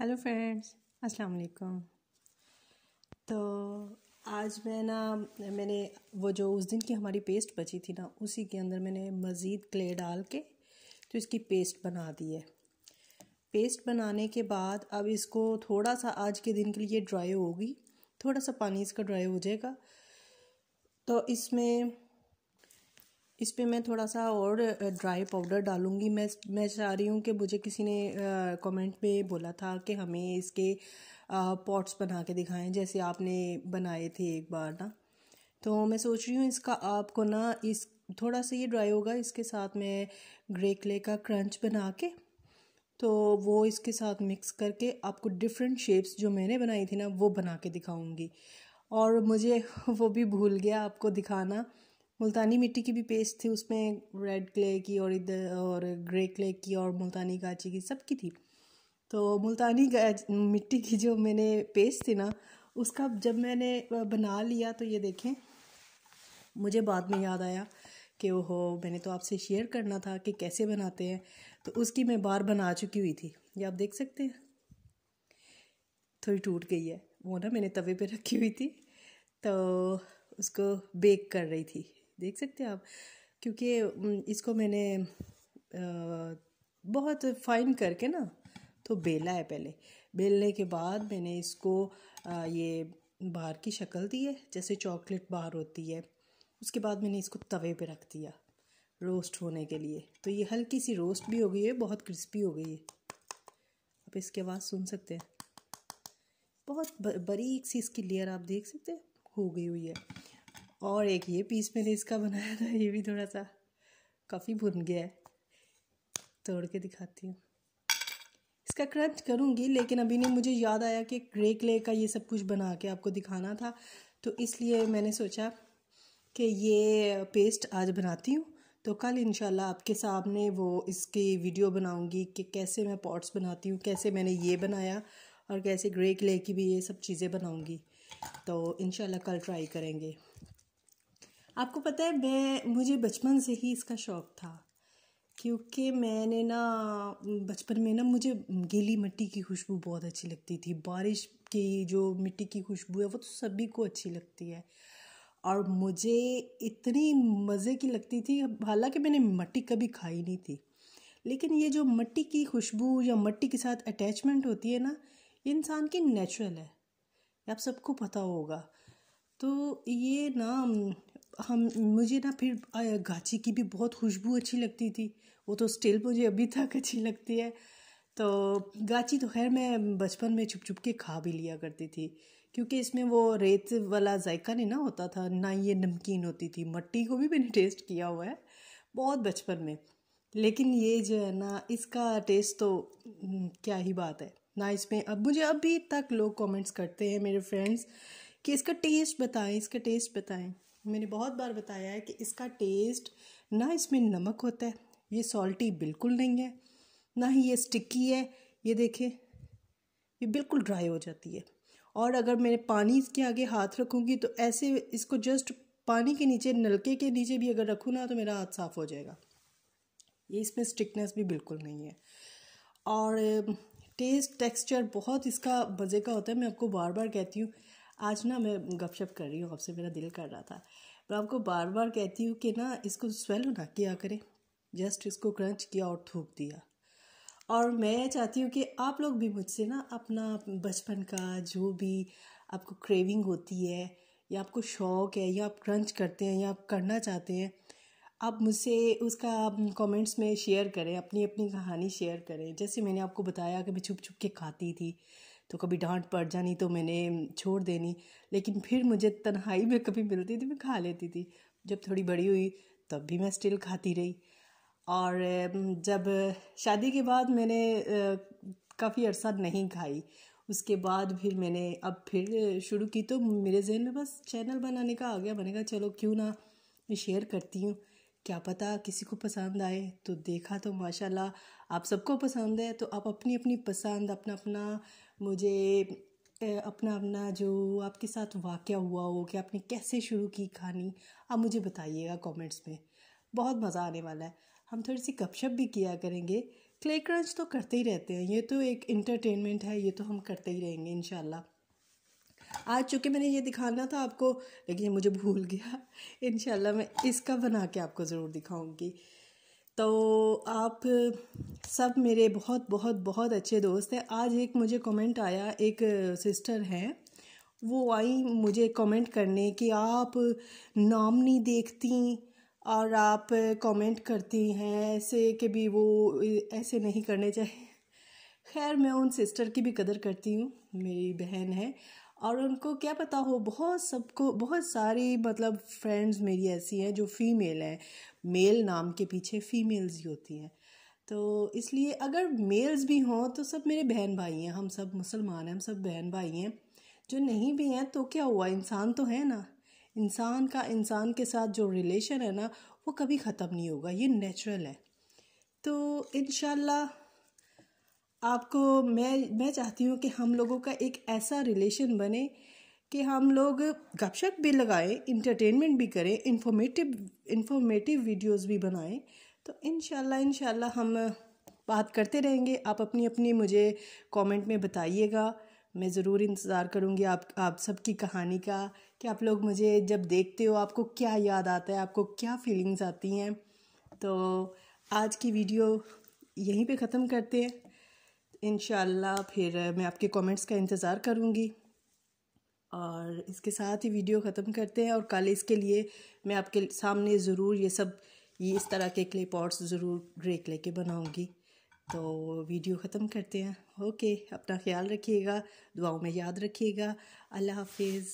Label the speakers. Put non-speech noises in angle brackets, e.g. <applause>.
Speaker 1: hello friends अस्सलाम वालेकुम तो आज मैं ना मैंने वो जो उस दिन की हमारी पेस्ट बची थी ना उसी के अंदर मैंने मज़ीद क्ले डाल के तो इसकी पेस्ट बना दी है पेस्ट बनाने के बाद अब इसको थोड़ा सा आज के दिन के लिए ड्राई होगी थोड़ा सा पानी इसका ड्राई हो जाएगा तो इसमें इस पर मैं थोड़ा सा और ड्राई पाउडर डालूँगी मैं मैं चाह रही हूँ कि मुझे किसी ने कमेंट में बोला था कि हमें इसके पॉट्स बना के दिखाएं जैसे आपने बनाए थे एक बार ना तो मैं सोच रही हूँ इसका आपको ना इस थोड़ा सा ये ड्राई होगा इसके साथ मैं ग्रे क्ले का क्रंच बना के तो वो इसके साथ मिक्स करके आपको डिफरेंट शेप्स जो मैंने बनाई थी ना वो बना के दिखाऊँगी और मुझे <laughs> वो भी भूल गया आपको दिखाना मुल्तानी मिट्टी की भी पेस्ट थी उसमें रेड क्ले की और इधर और ग्रे क्ले की और मुल्तानी गाची की सब की थी तो मुल्तानी मिट्टी की जो मैंने पेस्ट थी ना उसका जब मैंने बना लिया तो ये देखें मुझे बाद में याद आया कि ओहो मैंने तो आपसे शेयर करना था कि कैसे बनाते हैं तो उसकी मैं बार बना चुकी हुई थी ये आप देख सकते हैं थोड़ी टूट गई है वो ना मैंने तवे पे रखी हुई थी तो उसको बेक कर रही थी देख सकते हैं आप क्योंकि इसको मैंने आ, बहुत फाइन करके ना तो बेला है पहले बेलने के बाद मैंने इसको आ, ये बाहर की शक्ल दी है जैसे चॉकलेट बाहर होती है उसके बाद मैंने इसको तवे पे रख दिया रोस्ट होने के लिए तो ये हल्की सी रोस्ट भी हो गई है बहुत क्रिस्पी हो गई है आप इसकी आवाज़ सुन सकते हैं बहुत बारीक सी इसकी लेयर आप देख सकते हैं हो गई हुई है और एक ये पीस मैंने इसका बनाया था ये भी थोड़ा सा काफ़ी भुन गया है तोड़ के दिखाती हूँ इसका क्रंच करूँगी लेकिन अभी नहीं मुझे याद आया कि ग्रे क्ले का ये सब कुछ बना के आपको दिखाना था तो इसलिए मैंने सोचा कि ये पेस्ट आज बनाती हूँ तो कल इंशाल्लाह आपके सामने वो इसकी वीडियो बनाऊँगी कि कैसे मैं पॉट्स बनाती हूँ कैसे मैंने ये बनाया और कैसे ग्रे क्ले की भी ये सब चीज़ें बनाऊँगी तो इंशाल्लाह कल ट्राई करेंगे आपको पता है मैं मुझे बचपन से ही इसका शौक़ था क्योंकि मैंने ना बचपन में ना मुझे गीली मिट्टी की खुशबू बहुत अच्छी लगती थी बारिश की जो मिट्टी की खुशबू है वो तो सभी को अच्छी लगती है और मुझे इतनी मज़े की लगती थी हालांकि मैंने मिट्टी कभी खाई नहीं थी लेकिन ये जो मिट्टी की खुशबू या मिट्टी के साथ अटैचमेंट होती है ना ये इंसान की नेचुरल है आप सबको पता होगा तो ये ना हम मुझे ना फिर गाची की भी बहुत खुशबू अच्छी लगती थी वो तो स्टिल मुझे अभी तक अच्छी लगती है तो गाची तो खैर मैं बचपन में छुप छुप के खा भी लिया करती थी क्योंकि इसमें वो रेत वाला जायका नहीं ना होता था ना ये नमकीन होती थी मट्टी को भी मैंने टेस्ट किया हुआ है बहुत बचपन में लेकिन ये जो है ना इसका टेस्ट तो हम्म, क्या ही बात है ना इसमें अब मुझे अभी तक लोग कमेंट्स करते हैं मेरे फ्रेंड्स कि इसका टेस्ट बताएं इसका टेस्ट बताएं मैंने बहुत बार बताया है कि इसका टेस्ट ना इसमें नमक होता है ये सॉल्टी बिल्कुल नहीं है ना ही ये स्टिकी है ये देखें ये बिल्कुल ड्राई हो जाती है और अगर मैंने पानी इसके आगे हाथ रखूँगी तो ऐसे इसको जस्ट पानी के नीचे नलके के नीचे भी अगर रखूँ ना तो मेरा हाथ साफ़ हो जाएगा ये इसमें स्टिकनेस भी बिल्कुल नहीं है और टेस्ट टेक्सचर बहुत इसका मज़े का होता है मैं आपको बार बार कहती हूँ आज ना मैं गपशप कर रही हूँ आपसे मेरा दिल कर रहा था मैं आपको बार बार कहती हूँ कि ना इसको स्वेल ना किया करें जस्ट इसको क्रंच किया और थूक दिया और मैं चाहती हूँ कि आप लोग भी मुझसे ना अपना बचपन का जो भी आपको क्रेविंग होती है या आपको शौक़ है या आप क्रंच करते हैं या आप करना चाहते हैं आप मुझसे उसका कमेंट्स में शेयर करें अपनी अपनी कहानी शेयर करें जैसे मैंने आपको बताया कि मैं छुप छुप के खाती थी तो कभी डांट पड़ जानी तो मैंने छोड़ देनी लेकिन फिर मुझे तन्हाई में कभी मिलती थी मैं खा लेती थी जब थोड़ी बड़ी हुई तब भी मैं स्टिल खाती रही और जब शादी के बाद मैंने काफ़ी अरसा नहीं खाई उसके बाद फिर मैंने अब फिर शुरू की तो मेरे जहन में बस चैनल बनाने का आ गया बनेगा चलो क्यों ना मैं शेयर करती हूँ क्या पता किसी को पसंद आए तो देखा तो माशाल्लाह आप सबको पसंद है तो आप अपनी अपनी पसंद अपना अपना मुझे अपना अपना जो आपके साथ वाक़ हुआ हो कि आपने कैसे शुरू की कहानी आप मुझे बताइएगा कमेंट्स में बहुत मज़ा आने वाला है हम थोड़ी सी गपशप भी किया करेंगे क्ले क्रंच तो करते ही रहते हैं ये तो एक इंटरटेनमेंट है ये तो हम करते ही रहेंगे इनशाला आज चूँकि मैंने ये दिखाना था आपको लेकिन ये मुझे भूल गया इन मैं इसका बना के आपको ज़रूर दिखाऊँगी तो आप सब मेरे बहुत बहुत बहुत अच्छे दोस्त हैं आज एक मुझे कमेंट आया एक सिस्टर हैं वो आई मुझे कमेंट करने कि आप नाम नहीं देखती और आप कमेंट करती हैं ऐसे कि भी वो ऐसे नहीं करने चाहिए खैर मैं उन सिस्टर की भी कदर करती हूँ मेरी बहन है और उनको क्या पता हो बहुत सबको बहुत सारी मतलब फ्रेंड्स मेरी ऐसी हैं जो फीमेल हैं मेल नाम के पीछे फीमेल्स ही होती हैं तो इसलिए अगर मेल्स भी हों तो सब मेरे बहन भाई हैं हम सब मुसलमान हैं हम सब बहन भाई हैं जो नहीं भी हैं तो क्या हुआ इंसान तो है ना इंसान का इंसान के साथ जो रिलेशन है ना वो कभी ख़त्म नहीं होगा ये नेचुरल है तो इन आपको मैं मैं चाहती हूँ कि हम लोगों का एक ऐसा रिलेशन बने कि हम लोग गपशप भी लगाएं इंटरटेनमेंट भी करें इंफॉर्मेटिव इंफॉर्मेटिव वीडियोस भी बनाएं तो इन शाला हम बात करते रहेंगे आप अपनी अपनी मुझे कमेंट में बताइएगा मैं ज़रूर इंतज़ार करूँगी आप आप सबकी कहानी का कि आप लोग मुझे जब देखते हो आपको क्या याद आता है आपको क्या फीलिंग्स आती हैं तो आज की वीडियो यहीं पे ख़त्म करते हैं इन फिर मैं आपके कमेंट्स का इंतज़ार करूँगी और इसके साथ ही वीडियो ख़त्म करते हैं और कल इसके लिए मैं आपके सामने ज़रूर ये सब ये इस तरह के क्ले पॉट्स ज़रूर रेक लेके बनाऊँगी तो वीडियो ख़त्म करते हैं ओके अपना ख्याल रखिएगा दुआओं में याद रखिएगा अल्लाह हाफिज़